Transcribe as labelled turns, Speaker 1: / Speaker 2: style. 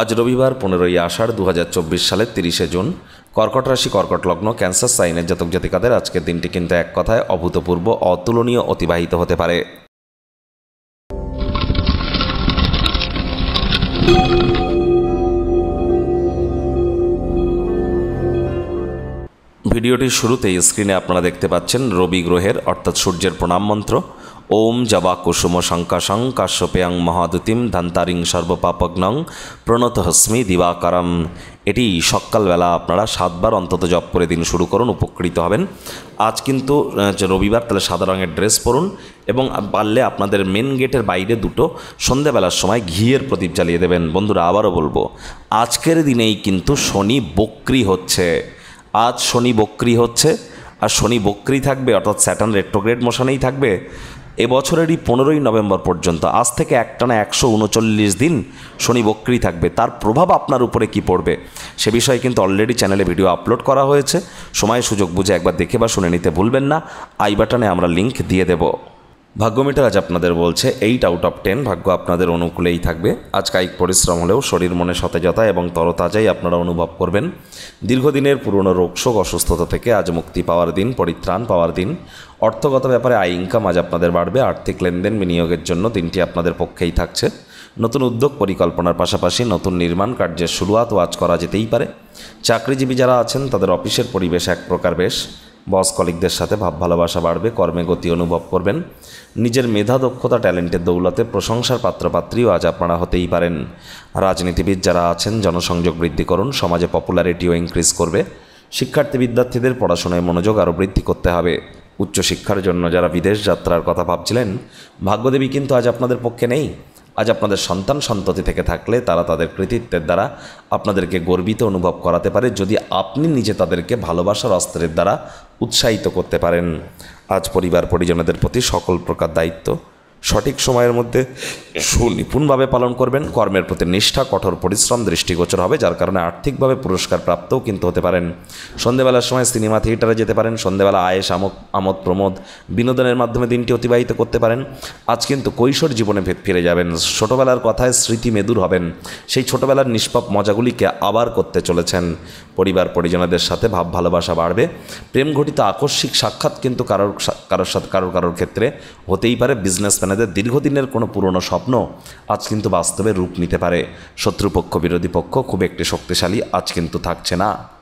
Speaker 1: আজ রবিবার পনেরোই আষাঢ় দু হাজার চব্বিশ সালের তিরিশে জুন কর্কট রাশি কর্কট লগ্ন ক্যান্সার সাইনের জাতক জাতিকাদের আজকের দিনটি কিন্তু এক কথায় অভূতপূর্ব অতুলনীয় অতিবাহিত হতে পারে ভিডিওটির শুরুতেই স্ক্রিনে আপনারা দেখতে পাচ্ছেন রবি গ্রহের অর্থাৎ সূর্যের প্রণাম মন্ত্র ওম জবা কুসুম শঙ্কাশং কাশ্যপেয়াং মহাদুতিম ধান্তারিং সর্বপাপগ্নং প্রণত হস্মি দিবাকারম এটি সকালবেলা আপনারা সাতবার অন্তত জপ করে দিন শুরু করুন উপকৃত হবেন আজ কিন্তু রবিবার তাহলে সাদা রঙের ড্রেস পরুন এবং পারলে আপনাদের মেন গেটের বাইরে দুটো সন্ধ্যাবেলার সময় ঘিয়ের প্রদীপ জ্বালিয়ে দেবেন বন্ধুরা আবারও বলবো আজকের দিনেই কিন্তু শনি বক্রি হচ্ছে আজ শনি বক্রি হচ্ছে আর শনি বক্রি থাকবে অর্থাৎ স্যাটার্ন রেট্রোগ্রেড মোশনেই থাকবে এবছরেরই পনেরোই নভেম্বর পর্যন্ত আজ থেকে একটানা একশো উনচল্লিশ দিন শনি বক্রি থাকবে তার প্রভাব আপনার উপরে কি পড়বে সে বিষয়ে কিন্তু অলরেডি চ্যানেলে ভিডিও আপলোড করা হয়েছে সময় সুযোগ বুঝে একবার দেখে বা শুনে নিতে ভুলবেন না আই বাটনে আমরা লিঙ্ক দিয়ে দেবো ভাগ্যমিটার আজ আপনাদের বলছে এইট আউট অফ টেন ভাগ্য আপনাদের অনুকূলেই থাকবে আজ কায়িক পরিশ্রম হলেও শরীর মনে সতেজতা এবং তরতাজাই আপনারা অনুভব করবেন দীর্ঘদিনের পুরনো রোগশোক অসুস্থতা থেকে আজ মুক্তি পাওয়ার দিন পরিত্রাণ পাওয়ার দিন অর্থগত ব্যাপারে আয় ইনকাম আজ আপনাদের বাড়বে আর্থিক লেনদেন বিনিয়োগের জন্য দিনটি আপনাদের পক্ষেই থাকছে নতুন উদ্যোগ পরিকল্পনার পাশাপাশি নতুন নির্মাণ কার্যের শুরুয়াতও আজ করা যেতেই পারে চাকরিজীবী যারা আছেন তাদের অফিসের পরিবেশ এক প্রকার বেশ বস কলিকদের সাথে ভাব ভালোবাসা বাড়বে কর্মে গতি অনুভব করবেন নিজের মেধা দক্ষতা ট্যালেন্টের দৌলতে প্রশংসার পাত্রপাত্রীও আজ আপনারা হতেই পারেন রাজনীতিবিদ যারা আছেন জনসংযোগ বৃদ্ধি করুন সমাজে পপুলারিটিও ইনক্রিজ করবে শিক্ষার্থী বিদ্যার্থীদের পড়াশোনায় মনোযোগ আরও বৃদ্ধি করতে হবে উচ্চশিক্ষার জন্য যারা বিদেশ যাত্রার কথা ভাবছিলেন ভাগ্যদেবী কিন্তু আজ আপনাদের পক্ষে নেই আজ আপনাদের সন্তান সন্ততি থেকে থাকলে তারা তাদের কৃতিত্বের দ্বারা আপনাদেরকে গর্বিত অনুভব করাতে পারে যদি আপনি নিজে তাদেরকে ভালোবাসার অস্ত্রের দ্বারা উৎসাহিত করতে পারেন আজ পরিবার পরিজনদের প্রতি সকল প্রকার দায়িত্ব সঠিক সময়ের মধ্যে সুনিপুণভাবে পালন করবেন কর্মের প্রতি নিষ্ঠা কঠোর পরিশ্রম দৃষ্টিগোচর হবে যার কারণে আর্থিকভাবে পুরস্কার প্রাপ্তও কিন্তু হতে পারেন সন্ধেবেলার সময় সিনেমা থিয়েটারে যেতে পারেন সন্ধেবেলা আয়েস আমক আমোদ প্রমোদ বিনোদনের মাধ্যমে দিনটি অতিবাহিত করতে পারেন আজ কিন্তু কৈশোর জীবনে ফিরে যাবেন ছোটোবেলার কথায় স্মৃতি মেদুর হবেন সেই ছোটোবেলার নিষ্পাপ মজাগুলিকে আবার করতে চলেছেন পরিবার পরিজনদের সাথে ভাব ভালোবাসা বাড়বে প্রেম ঘটিত আকস্মিক সাক্ষাৎ কিন্তু কারোর কারোর সাথে কারোর কারোর ক্ষেত্রে হতেই পারে বিজনেসম্যানেদের দীর্ঘদিনের কোনো পুরনো স্বপ্ন আজ কিন্তু বাস্তবে রূপ নিতে পারে শত্রুপক্ষ বিরোধী পক্ষ খুব একটি শক্তিশালী আজ কিন্তু থাকছে না